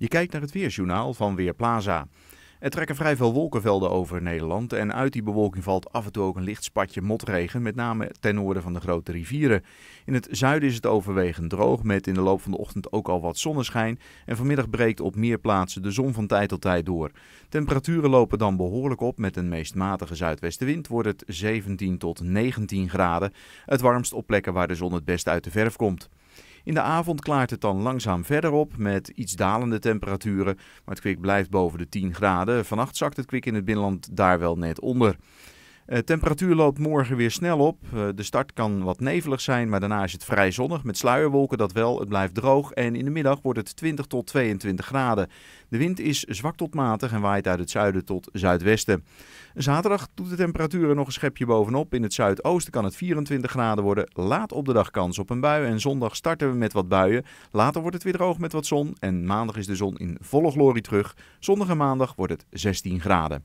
Je kijkt naar het weerjournaal van Weerplaza. Er trekken vrij veel wolkenvelden over Nederland en uit die bewolking valt af en toe ook een licht spatje motregen, met name ten noorden van de grote rivieren. In het zuiden is het overwegend droog, met in de loop van de ochtend ook al wat zonneschijn en vanmiddag breekt op meer plaatsen de zon van tijd tot tijd door. Temperaturen lopen dan behoorlijk op, met een meest matige zuidwestenwind wordt het 17 tot 19 graden, het warmst op plekken waar de zon het best uit de verf komt. In de avond klaart het dan langzaam verder op met iets dalende temperaturen. Maar het kwik blijft boven de 10 graden. Vannacht zakt het kwik in het binnenland daar wel net onder. Uh, temperatuur loopt morgen weer snel op. Eh, de start kan wat nevelig zijn, maar daarna is het vrij zonnig. Met sluierwolken dat wel, het blijft droog. En in de middag wordt het 20 tot 22 graden. De wind is zwak tot matig en waait uit het zuiden tot zuidwesten. Zaterdag doet de temperatuur er nog een schepje bovenop. In het zuidoosten kan het 24 graden worden. Laat op de dag kans op een bui. En zondag starten we met wat buien. Later wordt het weer droog met wat zon. En maandag is de zon in volle glorie terug. Zondag en maandag wordt het 16 graden.